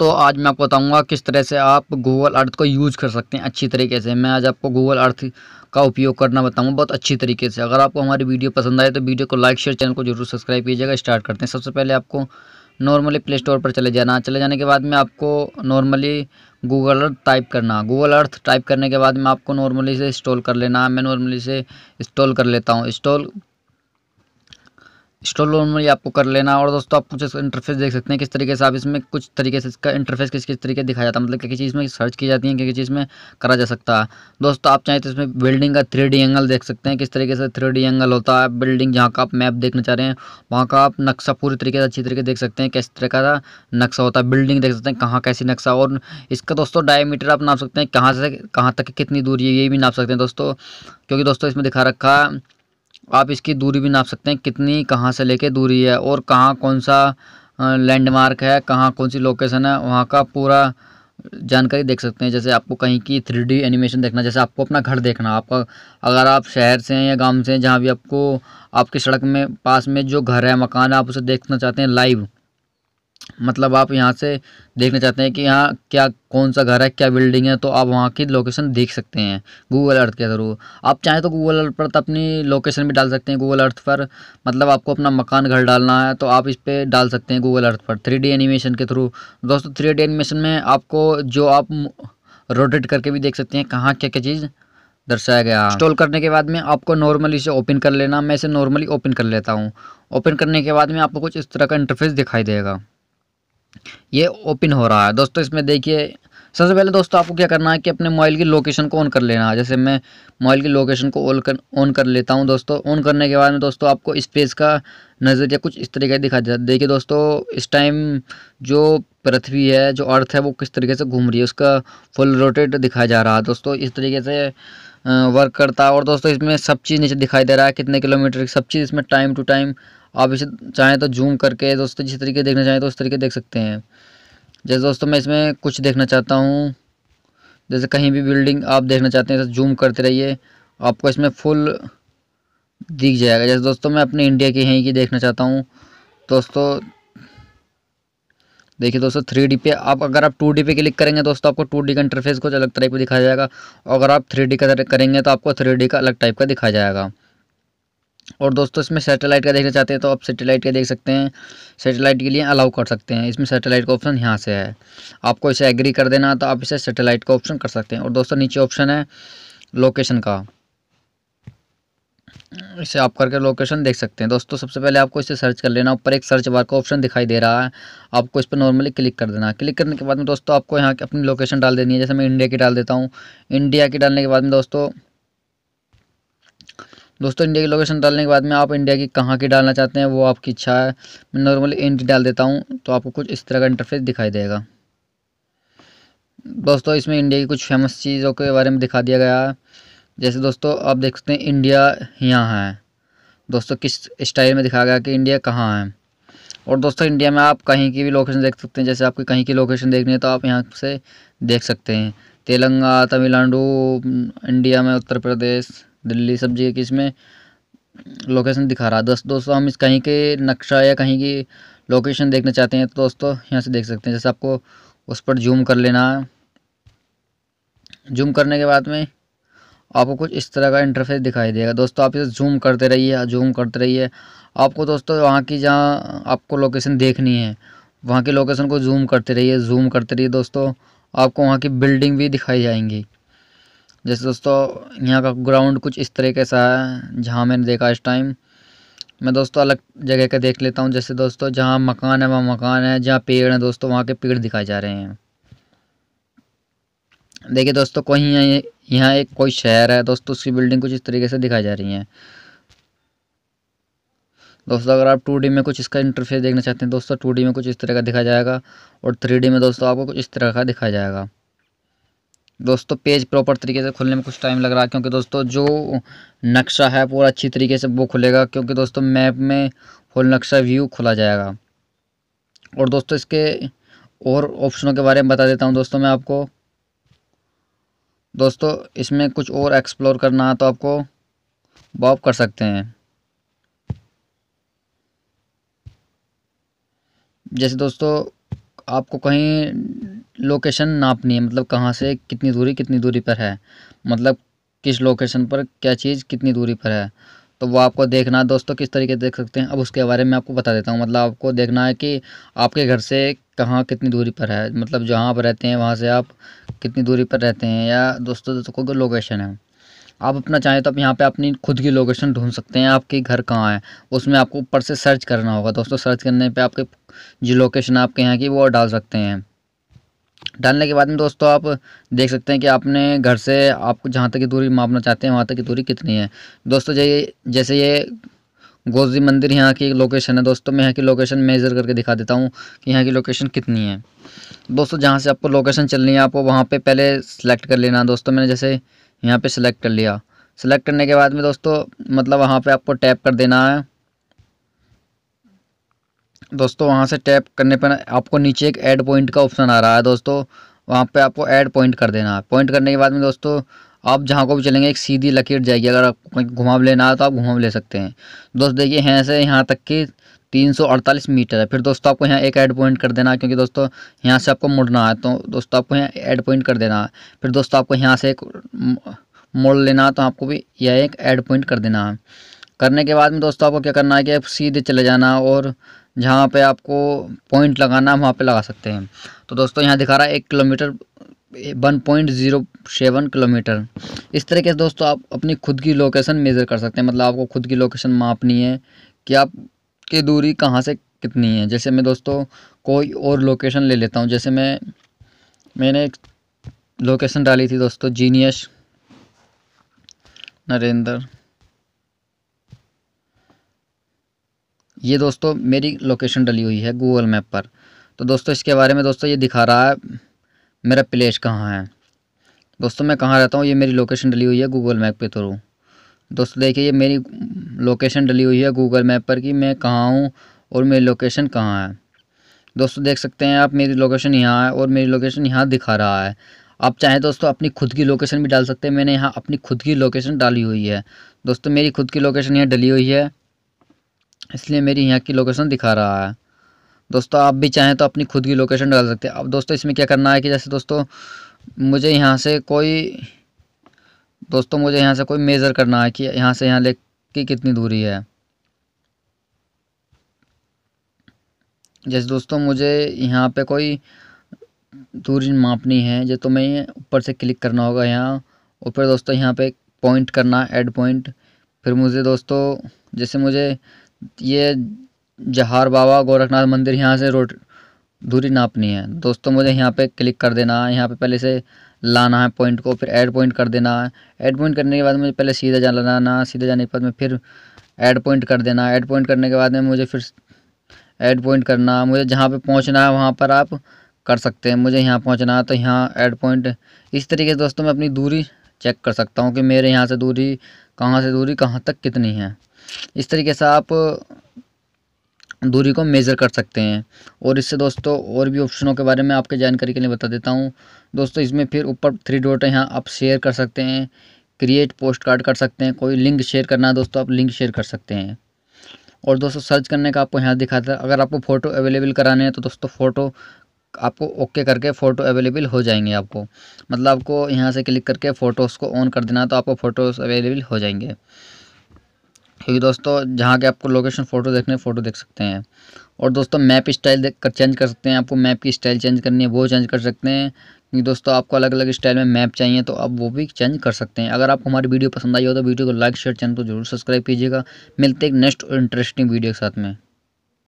दोस्तों आज मैं आपको बताऊंगा किस तरह से आप गूगल अर्थ को यूज़ कर सकते हैं अच्छी तरीके से मैं आज आपको गूगल अर्थ का उपयोग करना बताऊंगा बहुत अच्छी तरीके से अगर आपको हमारी वीडियो पसंद आए तो वीडियो को लाइक शेयर चैनल को जरूर सब्सक्राइब कीजिएगा स्टार्ट करते हैं सबसे पहले आपको नॉर्मली प्ले स्टोर पर चले जाना चले जाने के बाद में आपको नॉर्मली गूगल अर्थ टाइप करना गूगल अर्थ टाइप करने के बाद में आपको नॉर्मली से इंस्टॉल कर लेना मैं नॉर्मली से इंस्टॉल कर लेता हूँ इंस्टॉल इंस्टॉल नॉर्मली आपको कर लेना और दोस्तों आप कुछ इंटरफेस देख सकते हैं किस तरीके से आप इसमें कुछ तरीके से इसका इंटरफेस किस किस तरीके दिखाया जाता है मतलब किसी चीज़ में सर्च की जाती है किसी चीज़ में करा जा सकता है दोस्तों आप चाहें तो इसमें बिल्डिंग का थ्री एंगल देख सकते हैं किस तरीके से थ्री एंगल होता है बिल्डिंग जहाँ का आप मैप देखना चाह रहे हैं वहाँ का आप नक्शा पूरी तरीके से अच्छी तरीके देख सकते हैं किस तरह का नक्शा होता है बिल्डिंग देख सकते हैं कहाँ कैसी नक्शा और इसका दोस्तों डायमीटर आप नाप सकते हैं कहाँ से कहाँ तक कितनी दूरी है ये भी नाप सकते हैं दोस्तों क्योंकि दोस्तों इसमें दिखा रखा है आप इसकी दूरी भी नाप सकते हैं कितनी कहाँ से लेके दूरी है और कहाँ कौन सा लैंडमार्क है कहाँ कौन सी लोकेशन है वहाँ का पूरा जानकारी देख सकते हैं जैसे आपको कहीं की थ्री एनिमेशन देखना जैसे आपको अपना घर देखना आपका अगर आप शहर से हैं या गांव से हैं जहाँ भी आपको आपकी सड़क में पास में जो घर है मकान है आप उसे देखना चाहते हैं लाइव मतलब आप यहाँ से देखना चाहते हैं कि यहाँ क्या कौन सा घर है क्या बिल्डिंग है तो आप वहाँ की लोकेशन देख सकते हैं गूगल अर्थ के थ्रू आप चाहें तो गूगल अर्थ पर तो अपनी लोकेशन भी डाल सकते हैं गूगल अर्थ पर मतलब आपको अपना मकान घर डालना है तो आप इस पर डाल सकते हैं गूगल अर्थ पर थ्री एनिमेशन के थ्रू दोस्तों थ्री एनिमेशन में आपको जो आप रोटेट करके भी देख सकते हैं कहाँ क्या क्या चीज़ दर्शाया गया इंस्टॉल करने के बाद में आपको नॉर्मली इसे ओपन कर लेना मैं इसे नॉर्मली ओपन कर लेता हूँ ओपन करने के बाद में आपको कुछ इस तरह का इंटरफेस दिखाई देगा ये ओपन हो रहा है दोस्तों इसमें देखिए सबसे पहले दोस्तों आपको क्या करना है कि अपने मोबाइल की लोकेशन को ऑन कर लेना है जैसे मैं मोबाइल की लोकेशन को ऑन कर ऑन कर लेता हूँ दोस्तों ऑन करने के बाद में दोस्तों आपको स्पेस का नज़रिया कुछ इस तरीके दिखा जाता है देखिए दोस्तों इस टाइम जो पृथ्वी है जो अर्थ है वो किस तरीके से घूम रही है उसका फुल रोटेट दिखाया जा रहा है दोस्तों इस तरीके से वर्क करता है और दोस्तों इसमें सब चीज़ नीचे दिखाई दे रहा है कितने किलोमीटर सब चीज़ इसमें टाइम टू टाइम आप इसे चाहें तो जूम करके दोस्तों जिस तरीके देखना चाहें तो उस तरीके देख सकते हैं जैसे दोस्तों मैं इसमें कुछ देखना चाहता हूँ जैसे कहीं भी बिल्डिंग आप देखना चाहते हैं तो जूम करते रहिए आपको इसमें फुल दिख जाएगा जैसे दोस्तों मैं अपने इंडिया की यहीं की देखना चाहता हूँ दोस्तों देखिए दोस्तों थ्री डी पे आप अगर आप टू डी पे क्लिक करेंगे दोस्तों आपको टू डी का इंटरफेस कुछ अलग टाइप का दिखाया जाएगा और अगर आप थ्री डी का करेंगे तो आपको थ्री डी का अलग टाइप का दिखाया जाएगा और दोस्तों इसमें सैटेलाइट का देखना चाहते हैं तो आप सैटेलाइट का देख सकते हैं सैटेलाइट के लिए अलाउ कर सकते हैं इसमें सैटेलाइट का ऑप्शन यहाँ से है आपको इसे एग्री कर देना तो आप इसे सैटेलाइट का ऑप्शन कर सकते हैं और दोस्तों नीचे ऑप्शन है लोकेशन का इसे आप करके लोकेशन देख सकते हैं दोस्तों सबसे पहले आपको इसे सर्च कर लेना ऊपर एक सर्च बार का ऑप्शन दिखाई दे रहा है आपको इस पर नॉर्मली क्लिक कर देना क्लिक करने के बाद में दोस्तों आपको यहाँ अपनी लोकेशन डाल देनी है जैसे मैं इंडिया की डाल देता हूँ इंडिया की डालने के बाद में दोस्तों दोस्तों इंडिया की लोकेशन डालने के बाद में आप इंडिया की कहाँ की डालना चाहते हैं वो आपकी इच्छा है मैं नॉर्मली इंड डाल देता हूँ तो आपको कुछ इस तरह का इंटरफेस दिखाई देगा दोस्तों इसमें इंडिया की कुछ फेमस चीज़ों के बारे में दिखा दिया गया है जैसे दोस्तों आप देख सकते हैं इंडिया यहाँ है दोस्तों किस स्टाइल में दिखाया गया कि इंडिया कहाँ है और दोस्तों इंडिया में आप कहीं की भी लोकेशन देख सकते हैं जैसे आपकी कहीं की लोकेशन देखनी है तो आप यहाँ से देख सकते हैं तेलंगा तमिलनाडु इंडिया में उत्तर प्रदेश दिल्ली सब जगह की इसमें लोकेशन दिखा रहा है दोस्तों हम इस कहीं के नक्शा या कहीं की लोकेशन देखना चाहते हैं तो दोस्तों यहाँ से देख सकते हैं जैसे आपको उस पर जूम कर लेना है जूम करने के बाद में आपको कुछ इस तरह का इंटरफेस दिखाई देगा दोस्तों आप इसे जूम करते रहिए जूम करते रहिए आपको दोस्तों वहाँ की जहाँ आपको लोकेशन देखनी है वहाँ की लोकेशन को जूम करते रहिए जूम करते रहिए दोस्तों आपको वहाँ की बिल्डिंग भी दिखाई जाएंगी जैसे दोस्तों यहाँ का ग्राउंड कुछ इस तरीके सा है जहाँ मैंने देखा इस टाइम मैं दोस्तों अलग जगह का देख लेता हूँ जैसे दोस्तों जहाँ मकान है वहाँ मकान है जहाँ पेड़ है दोस्तों वहाँ के पेड़ दिखाए जा रहे हैं देखिए दोस्तों कोई यहाँ एक कोई शहर है दोस्तों उसकी बिल्डिंग कुछ इस तरीके से दिखाई जा रही है दोस्तों अगर आप टू में कुछ इसका इंटरफेस देखना चाहते हैं दोस्तों टू में कुछ इस तरह का दिखाया जाएगा और थ्री में दोस्तों आपको कुछ इस तरह का दिखाया जाएगा दोस्तों पेज प्रॉपर तरीके से खुलने में कुछ टाइम लग रहा है क्योंकि दोस्तों जो नक्शा है पूरा अच्छी तरीके से वो खुलेगा क्योंकि दोस्तों मैप में होल नक्शा व्यू खुला जाएगा और दोस्तों इसके और ऑप्शनों के बारे में बता देता हूँ दोस्तों मैं आपको दोस्तों इसमें कुछ और एक्सप्लोर करना है तो आपको वॉप कर सकते हैं जैसे दोस्तों आपको कहीं लोकेशन नापनी है मतलब कहाँ से कितनी दूरी कितनी दूरी पर है मतलब किस लोकेशन पर क्या चीज़ कितनी दूरी पर है तो वो आपको देखना है दोस्तों किस तरीके देख सकते हैं अब उसके बारे में आपको बता देता हूँ मतलब आपको देखना है कि आपके घर से कहाँ कितनी दूरी पर है मतलब जहाँ आप रहते हैं वहाँ से आप कितनी दूरी पर रहते हैं या दोस्तों दोस्तों को लोकेशन है आप अपना चाहें तो आप यहाँ पे अपनी खुद की लोकेशन ढूंढ सकते हैं आपके घर कहाँ है उसमें आपको ऊपर से सर्च करना होगा दोस्तों सर्च करने पे आपके जो लोकेशन आपके यहाँ की वो डाल सकते हैं डालने के बाद में दोस्तों आप देख सकते हैं कि आपने घर से आपको जहाँ तक की दूरी मापना चाहते हैं वहाँ तक की दूरी कितनी है दोस्तों जैसे जैसे ये गोजी मंदिर यहाँ की लोकेशन है दोस्तों मैं यहाँ की लोकेशन मेज़र करके दिखा देता हूँ कि यहाँ की लोकेशन कितनी है दोस्तों जहाँ से आपको लोकेशन चलनी है आपको वहाँ पे पहले सेलेक्ट कर लेना दोस्तों मैंने जैसे यहाँ पे सिलेक्ट कर लिया सिलेक्ट करने के बाद में दोस्तों मतलब वहाँ पे आपको टैप कर देना है दोस्तों वहाँ से टैप करने पर आपको नीचे एक ऐड पॉइंट का ऑप्शन आ रहा है दोस्तों वहाँ पे आपको ऐड पॉइंट कर देना है पॉइंट करने के बाद में दोस्तों आप जहाँ को भी चलेंगे एक सीधी लकीर जाएगी अगर आपको कहीं घुमाव लेना है तो आप घुमाव ले सकते हैं दोस्त देखिए यहाँ से यहाँ तक की तीन सौ अड़तालीस मीटर है फिर दोस्तों आपको यहाँ एक ऐड पॉइंट कर देना है क्योंकि दोस्तों यहाँ से आपको मुड़ना है तो दोस्तों आपको यहाँ ऐड पॉइंट कर देना है फिर दोस्तों आपको यहाँ से एक मोड़ लेना है तो आपको भी यह एक ऐड पॉइंट कर देना है करने के बाद में दोस्तों आपको क्या करना है कि आप सीधे चले जाना और जहाँ पर आपको पॉइंट लगाना है वहाँ पर लगा सकते हैं तो दोस्तों यहाँ दिखा रहा है एक kilometre one point zero seven kilometre इस तरीके से दोस्तों आप अपनी खुद की लोकेशन मेज़र कर सकते हैं मतलब आपको खुद की लोकेशन मापनी है कि आप की दूरी कहाँ से कितनी है जैसे मैं दोस्तों कोई और लोकेशन ले लेता हूँ जैसे मैं मैंने एक लोकेशन डाली थी दोस्तों जीनियस नरेंद्र ये दोस्तों मेरी लोकेशन डली हुई है गूगल मैप पर तो दोस्तों इसके बारे में दोस्तों ये दिखा रहा है मेरा प्लेस कहाँ है दोस्तों मैं कहाँ रहता हूँ ये मेरी लोकेशन डली हुई है गूगल मैप के थ्रू दोस्तों देखिए ये मेरी लोकेशन डली हुई है गूगल मैप पर कि मैं कहाँ हूँ और मेरी लोकेशन कहाँ है दोस्तों देख सकते हैं आप मेरी लोकेशन यहाँ है और मेरी लोकेशन यहाँ दिखा रहा है आप चाहें दोस्तों अपनी खुद की लोकेशन भी डाल सकते हैं मैंने यहाँ अपनी खुद की लोकेशन डाली हुई है दोस्तों मेरी खुद की लोकेशन यहाँ डली हुई है इसलिए मेरी यहाँ की लोकेशन दिखा रहा है दोस्तों आप भी चाहें तो अपनी खुद की लोकेशन डाल सकते हैं अब दोस्तों इसमें क्या करना है कि जैसे दोस्तों मुझे यहाँ से कोई दोस्तों मुझे यहाँ से कोई मेज़र करना है कि यहाँ से यहाँ ले की कितनी दूरी है जैसे दोस्तों मुझे यहाँ पे कोई दूरी मापनी है जो तो मैं ऊपर से क्लिक करना होगा यहाँ और फिर दोस्तों यहाँ पे पॉइंट करना एड पॉइंट फिर मुझे दोस्तों जैसे मुझे ये जहार बाबा गोरखनाथ मंदिर यहाँ से रोड दूरी नापनी है दोस्तों मुझे यहाँ पे क्लिक कर देना है यहाँ पे पहले से लाना है पॉइंट को फिर ऐड पॉइंट कर देना है ऐड पॉइंट करने के बाद मुझे पहले सीधा जाना सीधा जाने के बाद में फिर ऐड पॉइंट कर देना ऐड पॉइंट करने के बाद में मुझे फिर ऐड पॉइंट करना मुझे जहाँ पे पहुँचना है वहाँ पर आप कर सकते हैं मुझे यहाँ पहुँचना है तो यहाँ ऐड पॉइंट इस तरीके से दोस्तों मैं अपनी दूरी चेक कर सकता हूँ कि मेरे यहाँ से दूरी कहाँ से दूरी कहाँ तक कितनी है इस तरीके से आप दूरी को मेज़र कर सकते हैं और इससे दोस्तों और भी ऑप्शनों के बारे में आपके जानकारी के लिए बता देता हूँ दोस्तों इसमें फिर ऊपर थ्री डॉट है यहाँ आप शेयर कर सकते हैं क्रिएट पोस्ट कार्ड कर सकते हैं कोई लिंक शेयर करना है दोस्तों आप लिंक शेयर कर सकते हैं और दोस्तों सर्च करने का आपको यहाँ दिखाता है अगर आपको फ़ोटो अवेलेबल कराने हैं तो दोस्तों फ़ोटो आपको ओके करके फ़ोटो अवेलेबल हो जाएंगे आपको मतलब आपको यहाँ से क्लिक करके फ़ोटोज़ को ऑन कर देना तो आपको फ़ोटोज़ अवेलेबल हो जाएंगे क्योंकि दोस्तों जहाँ के आपको लोकेशन फ़ोटो देखने फ़ोटो देख सकते हैं और दोस्तों मैप स्टाइल देख कर चेंज कर सकते हैं आपको मैप की स्टाइल चेंज करनी है वो चेंज कर सकते हैं क्योंकि दोस्तों आपको अलग अलग स्टाइल में मैप चाहिए तो आप वो भी चेंज कर सकते हैं अगर आपको हमारी वीडियो पसंद आई हो तो वीडियो को लाइक शेयर चैनल को जरूर सब्सक्राइब कीजिएगा मिलते एक नेक्स्ट और इंटरेस्टिंग वीडियो के साथ में